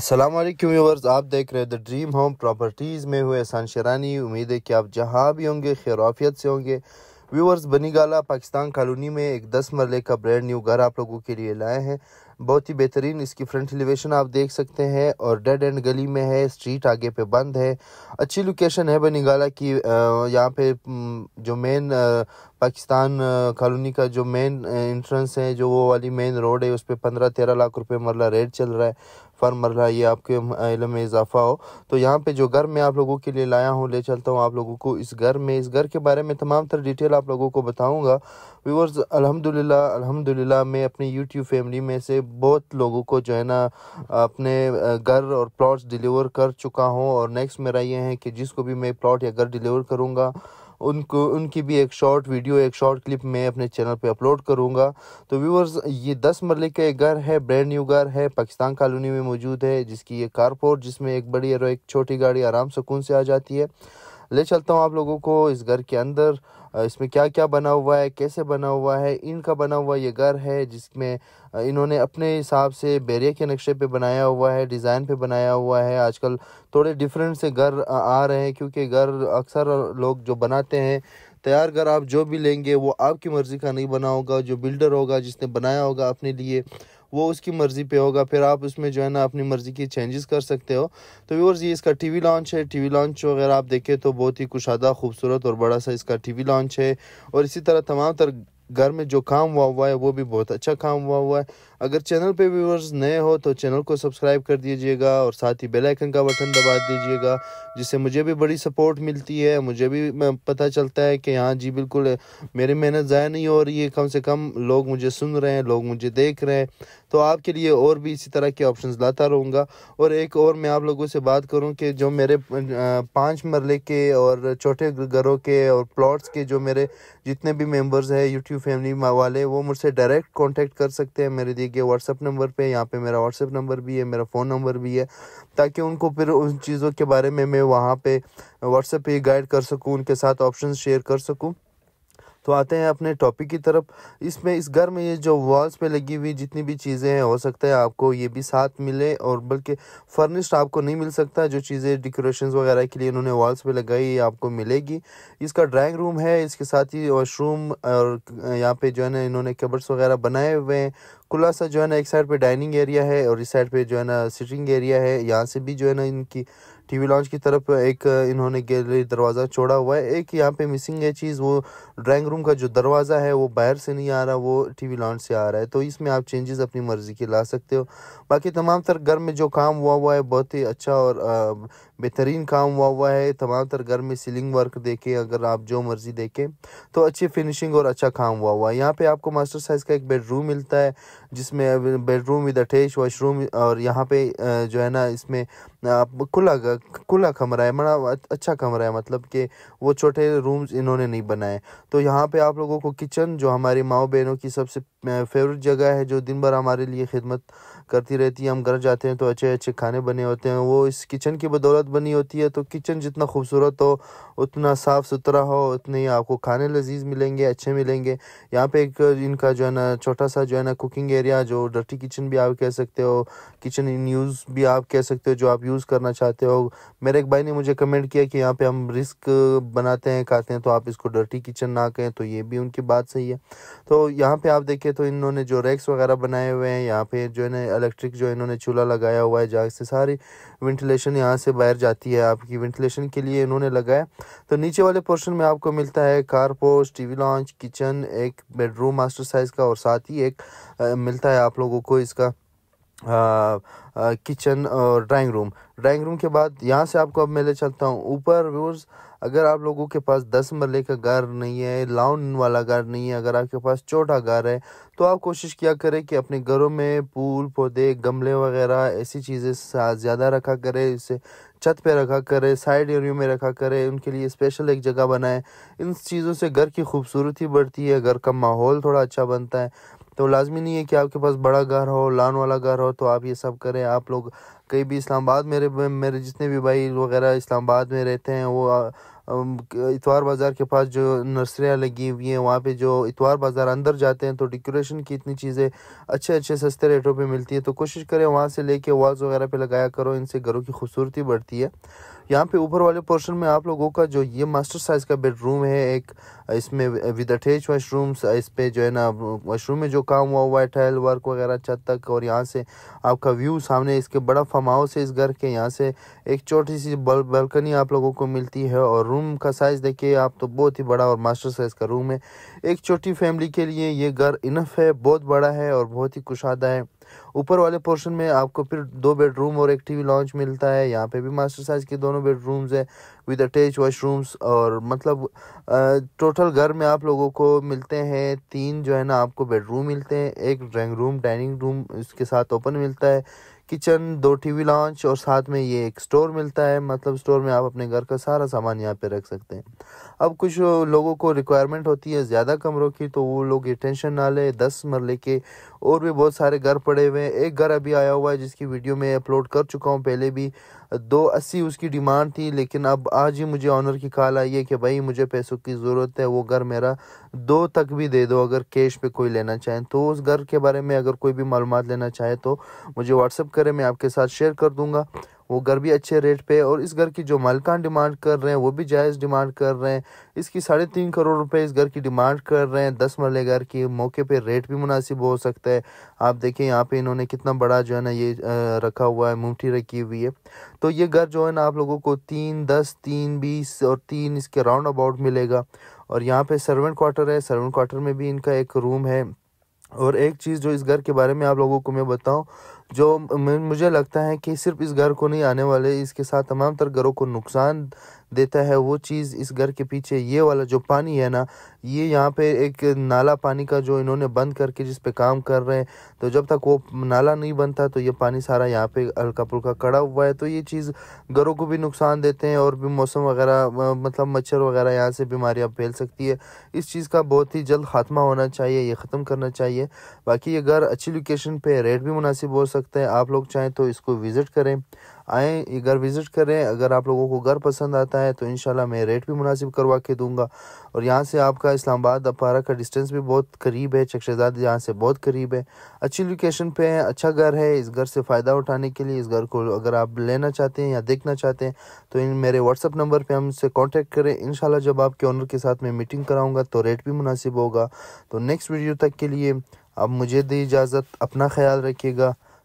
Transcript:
Aslam viewers आप देख रहे हैं द ड्रीम होम प्रॉपर्टीज़ में हुए एहसान शरानी उम्मीद है कि आप जहाँ भी होंगे खैरफियत से होंगे व्यूवर्स बनीगाला पाकिस्तान कॉलोनी में एक दस मरले का ब्रांड न्यू घर आप लोगों के लिए लाए हैं बहुत ही बेहतरीन इसकी फ्रंट एलिवेशन आप देख सकते हैं और डेड एंड गली में है स्ट्रीट आगे पे बंद है अच्छी लोकेशन है बनीगाला की यहाँ पे जो मेन पाकिस्तान कॉलोनी का जो मेन एंट्रेंस है जो वो वाली मेन रोड है उस पर पंद्रह तेरह लाख रुपए मरला रेट चल रहा है फर मरला ये आपके इलम में इजाफा हो तो यहाँ पे जो घर में आप लोगों के लिए लाया हूँ ले चलता हूँ आप लोगों को इस घर में इस घर के बारे में तमाम तरह डिटेल आप लोगों को बताऊँगा व्यूवर्स अल्हम्दुलिल्लाह अल्हम्दुलिल्लाह मैं अपनी यूट्यूब फैमिली में से बहुत लोगों को जो है ना अपने घर और प्लाट्स डिलीवर कर चुका हूँ और नेक्स्ट मेरा ये है कि जिसको भी मैं प्लाट या घर डिलीवर करूँगा उनको उनकी भी एक शॉर्ट वीडियो एक शॉर्ट क्लिप मैं अपने चैनल पे अपलोड करूँगा तो व्यूवर्स ये दस मरल का एक घर है ब्रांड न्यू घर है पाकिस्तान कॉलोनी में मौजूद है जिसकी ये कारपोर्ट जिसमें एक बड़ी और एक छोटी गाड़ी आराम सुकून से आ जाती है ले चलता हूँ आप लोगों को इस घर के अंदर इसमें क्या क्या बना हुआ है कैसे बना हुआ है इनका बना हुआ ये घर है जिसमें इन्होंने अपने हिसाब से बैरिया के नक्शे पे बनाया हुआ है डिज़ाइन पे बनाया हुआ है आजकल थोड़े डिफरेंट से घर आ रहे हैं क्योंकि घर अक्सर लोग जो बनाते हैं तैयार घर आप जो भी लेंगे वो आपकी मर्ज़ी का नहीं बना होगा जो बिल्डर होगा जिसने बनाया होगा अपने लिए वो उसकी मर्ज़ी पे होगा फिर आप उसमें जो है ना अपनी मर्ज़ी की चेंजेस कर सकते हो तो व्यूअर्स ये इसका टीवी लॉन्च है टीवी लॉन्च वगैरह आप देखें तो बहुत ही कुशादा खूबसूरत और बड़ा सा इसका टीवी लॉन्च है और इसी तरह तमाम तर घर में जो काम हुआ हुआ है वो भी बहुत अच्छा काम हुआ हुआ है अगर चैनल पे व्यूवर्स नए हो तो चैनल को सब्सक्राइब कर दीजिएगा और साथ ही बेल आइकन का बटन दबा दीजिएगा जिससे मुझे भी बड़ी सपोर्ट मिलती है मुझे भी पता चलता है कि हाँ जी बिल्कुल मेरी मेहनत ज़ाया नहीं हो रही है कम से कम लोग मुझे सुन रहे हैं लोग मुझे देख रहे हैं तो आपके लिए और भी इसी तरह के ऑप्शन लाता रहूँगा और एक और मैं आप लोगों से बात करूँ कि जो मेरे पाँच मरले के और छोटे घरों के और प्लॉट्स के जो मेरे जितने भी मेंबर्स है यूट्यूब फैमिली वाले वो मुझसे डायरेक्ट कांटेक्ट कर सकते हैं मेरे दिए गए व्हाट्सअप नंबर पे यहाँ पे मेरा व्हाट्सअप नंबर भी है मेरा फ़ोन नंबर भी है ताकि उनको फिर उन चीज़ों के बारे में मैं वहाँ पे व्हाट्सअप पे गाइड कर सकूँ उनके साथ ऑप्शन शेयर कर सकूँ तो आते हैं अपने टॉपिक की तरफ इसमें इस घर में ये जो वॉल्स पे लगी हुई जितनी भी चीज़ें हैं हो सकता है आपको ये भी साथ मिले और बल्कि फर्निश्ड आपको नहीं मिल सकता जो चीज़ें डेकोरेशन वगैरह के लिए इन्होंने वॉल्स पे लगाई ये आपको मिलेगी इसका ड्राइंग रूम है इसके साथ ही वॉशरूम और यहाँ पे जो है ना इन्होंने कबर्स वगैरह बनाए हुए हैं खुला सा जो है ना एक साइड पे डाइनिंग एरिया है और इस साइड पे जो है ना सिटिंग एरिया है यहाँ से भी जो है ना इनकी टीवी लॉन्च की तरफ एक इन्होंने गैलरी दरवाज़ा छोड़ा हुआ है एक यहाँ पे मिसिंग है चीज़ वो ड्राइंग रूम का जो दरवाज़ा है वो बाहर से नहीं आ रहा वो टीवी लॉन्च से आ रहा है तो इसमें आप चेंजेस अपनी मर्ज़ी के ला सकते हो बाकी तमाम तर घर में जो काम हुआ हुआ है बहुत ही अच्छा और बेहतरीन काम हुआ हुआ है तमाम तर घर में सीलिंग वर्क देखें अगर आप जो मर्ज़ी देखें तो अच्छी फिनिशिंग और अच्छा काम हुआ हुआ है यहाँ पर आपको मास्टर साइज़ का एक बेडरूम मिलता है जिसमें बेडरूम विद अटैच वॉशरूम और यहाँ पे जो है ना इसमें खुला खुला कमरा है बड़ा अच्छा कमरा है मतलब कि वो छोटे रूम्स इन्होंने नहीं बनाए तो यहाँ पे आप लोगों को किचन जो हमारी माओ बहनों की सबसे फेवरेट जगह है जो दिन भर हमारे लिए खिदमत करती रहती है हम घर जाते हैं तो अच्छे अच्छे खाने बने होते हैं वो इस किचन की बदौलत बनी होती है तो किचन जितना खूबसूरत हो उतना साफ़ सुथरा हो उतने ही आपको खाने लजीज मिलेंगे अच्छे मिलेंगे यहाँ पे एक इनका जो है ना छोटा सा जो है ना कुकिंग एरिया जो डर्टी किचन भी आप कह सकते हो किचन इन यूज़ भी आप कह सकते हो जो आप यूज़ करना चाहते हो मेरे एक भाई ने मुझे कमेंट किया कि यहाँ पे हम रिस्क बनाते हैं खाते हैं तो आप इसको डर्टी किचन ना कहें तो ये भी उनकी बात सही है तो यहाँ पे आप देखें तो इन्होंने जो रैक्स वगैरह बनाए हुए हैं यहाँ पे जो है ना इलेक्ट्रिक जो इन्होंने चूल्हा लगाया हुआ है जहाँ से सारी वेंटिलेशन यहाँ से बाहर जाती है आपकी वेंटिलेशन के लिए इन्होंने लगाया तो नीचे वाले पोर्शन में आपको मिलता है कारपोस्ट टी लॉन्च किचन एक बेडरूम मास्टर साइज़ का और साथ ही एक मिलता है आप लोगों को इसका किचन और ड्राइंग रूम ड्राइंग रूम के बाद यहाँ से आपको अब मैं ले चलता हूँ ऊपर व्यूर्स अगर आप लोगों के पास दस मरले का घर नहीं है लाउन वाला घर नहीं है अगर आपके पास छोटा घर है तो आप कोशिश किया करें कि अपने घरों में फूल पौधे गमले वगैरह ऐसी चीज़ें ज़्यादा रखा करें इसे छत पे रखा करें साइड एरियो में रखा करें उनके लिए स्पेशल एक जगह बनाएं इन चीज़ों से घर की खूबसूरती बढ़ती है घर का माहौल थोड़ा अच्छा बनता है तो लाजमी नहीं है कि आपके पास बड़ा घर हो लान वाला घर हो तो आप ये सब करें आप लोग कहीं भी इस्लामाबाद मेरे मेरे जितने भी भाई वगैरह इस्लामाबाद में रहते हैं वो इतवार बाज़ार के पास जो नर्सरियाँ लगी हुई हैं वहाँ पे जो इतवार बाज़ार अंदर जाते हैं तो डेकोरेशन की इतनी चीज़ें अच्छे अच्छे सस्ते रेटों पे मिलती है तो कोशिश करें वहाँ से लेके वॉल्स वगैरह पे लगाया करो इनसे घरों की खूबसूरती बढ़ती है यहाँ पे ऊपर वाले पोर्शन में आप लोगों का जो ये मास्टर साइज़ का बेडरूम है एक इसमें विद अटैच वाशरूम्स इस पे जो है ना वाशरूम में जो काम हुआ हुआ है टाइल वर्क वगैरह छत तक और यहाँ से आपका व्यू सामने इसके बड़ा फार्म हाउस है इस घर के यहाँ से एक छोटी सी बल, आप लोगों को मिलती है और रूम का साइज़ देखिए आप तो बहुत ही बड़ा और मास्टर साइज़ का रूम है एक छोटी फैमिली के लिए ये घर इनफ है बहुत बड़ा है और बहुत ही कुशादा है ऊपर वाले पोर्शन में आपको फिर दो बेडरूम और एक टीवी लॉन्च मिलता है यहाँ पे भी मास्टर साइज़ के दोनों दोनों बेडरूम्स हैं विद अटैच वाशरूम्स और मतलब टोटल घर में आप लोगों को मिलते हैं तीन जो है ना आपको बेडरूम मिलते हैं एक ड्राइंग रूम डाइनिंग रूम इसके साथ ओपन मिलता है किचन दो टीवी लॉन्च और साथ में ये एक स्टोर मिलता है मतलब स्टोर में आप अपने घर का सारा सामान यहाँ पे रख सकते हैं अब कुछ लोगों को रिक्वायरमेंट होती है ज़्यादा कमरों की तो वो लोग ये टेंशन ना ले दस मरले के और भी बहुत सारे घर पड़े हुए हैं एक घर अभी आया हुआ है जिसकी वीडियो मैं अपलोड कर चुका हूँ पहले भी दो अस्सी उसकी डिमांड थी लेकिन अब आज ही मुझे ऑनर की कॉल आई है कि भाई मुझे पैसों की ज़रूरत है वो घर मेरा दो तक भी दे दो अगर कैश पे कोई लेना चाहे तो उस घर के बारे में अगर कोई भी मालूम लेना चाहे तो मुझे व्हाट्सअप करें मैं आपके साथ शेयर कर दूँगा वो घर भी अच्छे रेट पे और इस घर की जो मालकान डिमांड कर रहे हैं वो भी जायज़ डिमांड कर रहे हैं इसकी साढ़े तीन करोड़ रुपए इस घर की डिमांड कर रहे हैं दस मरले घर की मौके पे रेट भी मुनासिब हो सकता है आप देखें यहाँ पे इन्होंने कितना बड़ा जो है ना ये रखा हुआ है मुमठी रखी हुई है तो ये घर जो है ना आप लोगों को तीन दस तीन बीस और तीन इसके राउंड अबाउट मिलेगा और यहाँ पर सर्वेंट क्वार्टर है सर्वेंट क्वार्टर में भी इनका एक रूम है और एक चीज़ जो इस घर के बारे में आप लोगों को मैं बताऊं जो मुझे लगता है कि सिर्फ इस घर को नहीं आने वाले इसके साथ तमाम तर घरों को नुकसान देता है वो चीज़ इस घर के पीछे ये वाला जो पानी है ना ये यहाँ पे एक नाला पानी का जो इन्होंने बंद करके जिस पे काम कर रहे हैं तो जब तक वो नाला नहीं बनता तो ये पानी सारा यहाँ पे हल्का पुल्का कड़ा हुआ है तो ये चीज़ घरों को भी नुकसान देते हैं और भी मौसम वगैरह मतलब मच्छर वगैरह यहाँ से बीमारियाँ फैल सकती है इस चीज़ का बहुत ही जल्द खात्मा होना चाहिए ये ख़त्म करना चाहिए बाकी ये घर अच्छी लोकेशन पर रेट भी मुनासिब हो सकता सकते हैं आप लोग चाहें तो इसको विज़िट करें आएँ घर विज़िट करें अगर आप लोगों को घर पसंद आता है तो इन मैं रेट भी मुनासिब करवा के दूंगा और यहाँ से आपका इस्लामाबाद अपारा का डिस्टेंस भी बहुत करीब है चक्शेजाद यहाँ से बहुत करीब है अच्छी लोकेशन पे है अच्छा घर है इस घर से फ़ायदा उठाने के लिए इस घर को अगर आप लेना चाहते हैं या देखना चाहते हैं तो इन मेरे व्हाट्सअप नंबर पर हमसे कॉन्टेक्ट करें इन जब आपके ऑनर के साथ मैं मीटिंग कराऊँगा तो रेट भी मुनासिब होगा तो नेक्स्ट वीडियो तक के लिए अब मुझे दी इजाज़त अपना ख्याल रखिएगा